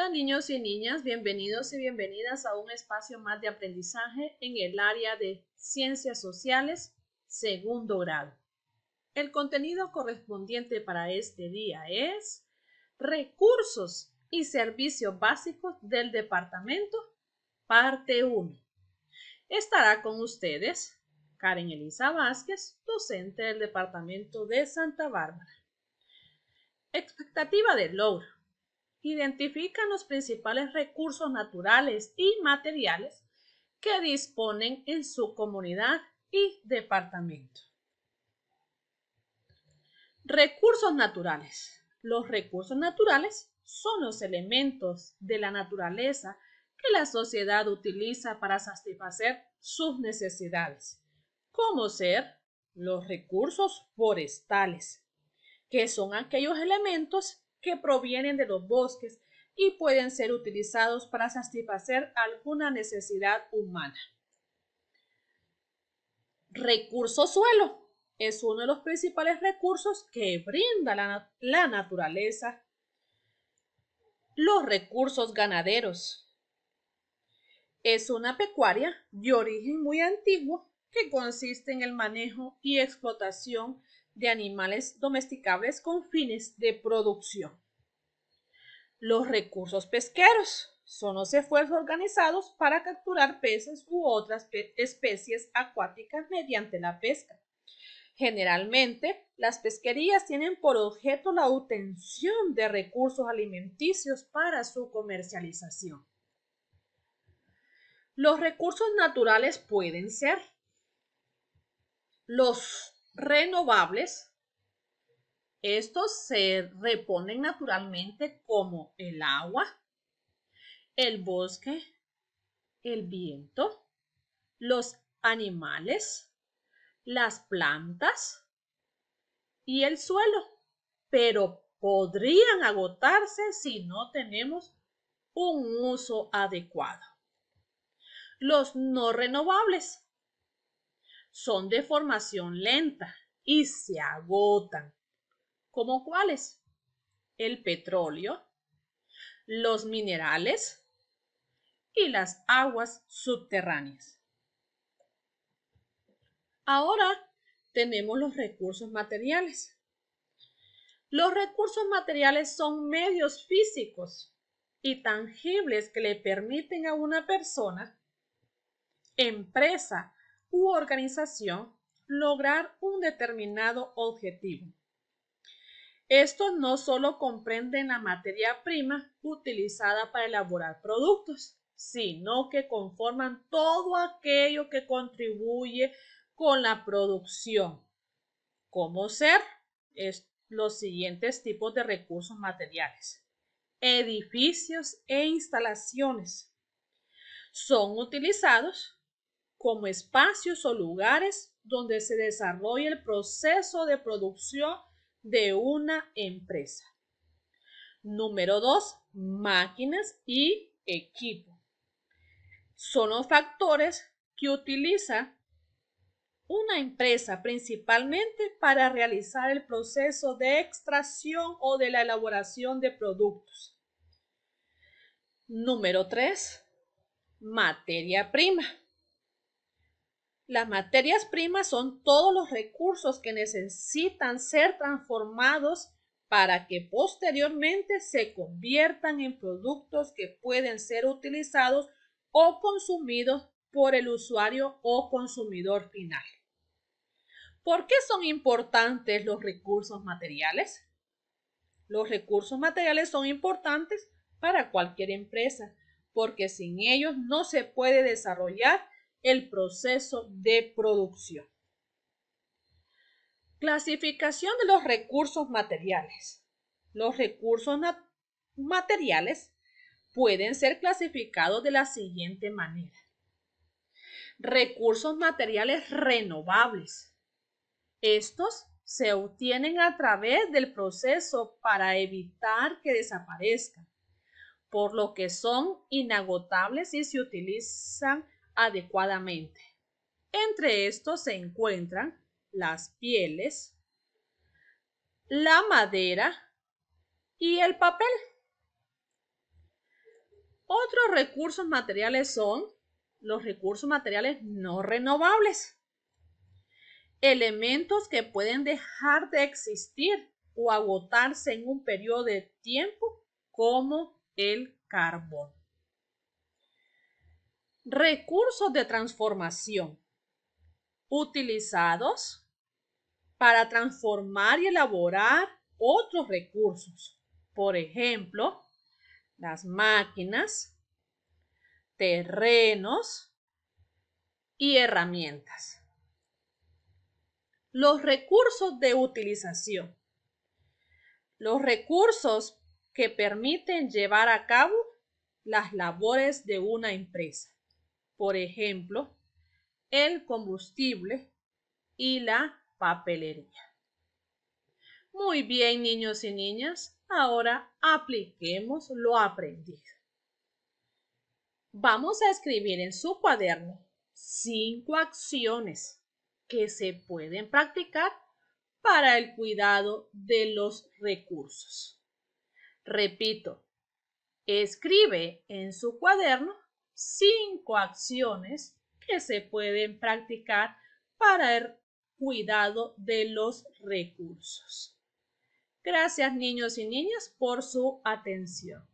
Hola niños y niñas, bienvenidos y bienvenidas a un espacio más de aprendizaje en el área de Ciencias Sociales, segundo grado. El contenido correspondiente para este día es Recursos y servicios básicos del departamento, parte 1. Estará con ustedes Karen Elisa Vázquez, docente del departamento de Santa Bárbara. Expectativa de logro identifican los principales recursos naturales y materiales que disponen en su comunidad y departamento. Recursos naturales. Los recursos naturales son los elementos de la naturaleza que la sociedad utiliza para satisfacer sus necesidades, como ser los recursos forestales, que son aquellos elementos que provienen de los bosques y pueden ser utilizados para satisfacer alguna necesidad humana. Recurso suelo es uno de los principales recursos que brinda la, naturaleza. Los recursos ganaderos. Es una pecuaria de origen muy antiguo que consiste en el manejo y explotación de animales domesticables con fines de producción. Los recursos pesqueros son los esfuerzos organizados para capturar peces u otras especies acuáticas mediante la pesca. Generalmente, las pesquerías tienen por objeto la obtención de recursos alimenticios para su comercialización. Los recursos naturales pueden ser los renovables, estos se reponen naturalmente como el agua, el bosque, el viento, los animales, las plantas y el suelo, pero podrían agotarse si no tenemos un uso adecuado. Los no renovables son de formación lenta y se agotan. ¿Como cuáles? El petróleo, los minerales y las aguas subterráneas. Ahora tenemos los recursos materiales. Los recursos materiales son medios físicos y tangibles que le permiten a una persona, empresa u organización lograr un determinado objetivo. Esto no solo comprende la materia prima utilizada para elaborar productos, sino que conforman todo aquello que contribuye con la producción, como ser los siguientes tipos de recursos materiales. Edificios e instalaciones son utilizados como espacios o lugares donde se desarrolla el proceso de producción de una empresa. Número 2, máquinas y equipo. Son los factores que utiliza una empresa principalmente para realizar el proceso de extracción o de la elaboración de productos. Número 3, materia prima las materias primas son todos los recursos que necesitan ser transformados para que posteriormente se conviertan en productos que pueden ser utilizados o consumidos por el usuario o consumidor final. ¿Por qué son importantes los recursos materiales? Los recursos materiales son importantes para cualquier empresa porque sin ellos no se puede desarrollar el proceso de producción. Clasificación de los recursos materiales. Los recursos materiales pueden ser clasificados de la siguiente manera. Recursos materiales renovables. Estos se obtienen a través del proceso para evitar que desaparezcan, por lo que son inagotables y se utilizan adecuadamente. Entre estos se encuentran las pieles, la madera y el papel. Otros recursos materiales son los recursos materiales no renovables, elementos que pueden dejar de existir o agotarse en un periodo de tiempo como el carbón recursos de transformación utilizados para transformar y elaborar otros recursos. Por ejemplo, las máquinas, terrenos y herramientas. Los recursos de utilización. Los recursos que permiten llevar a cabo las labores de una empresa por ejemplo, el combustible y la papelería. Muy bien, niños y niñas, ahora apliquemos lo aprendido. Vamos a escribir en su cuaderno cinco acciones que se pueden practicar para el cuidado de los recursos. Repito, escribe en su cuaderno cinco acciones que se pueden practicar para el cuidado de los recursos. Gracias niños y niñas por su atención.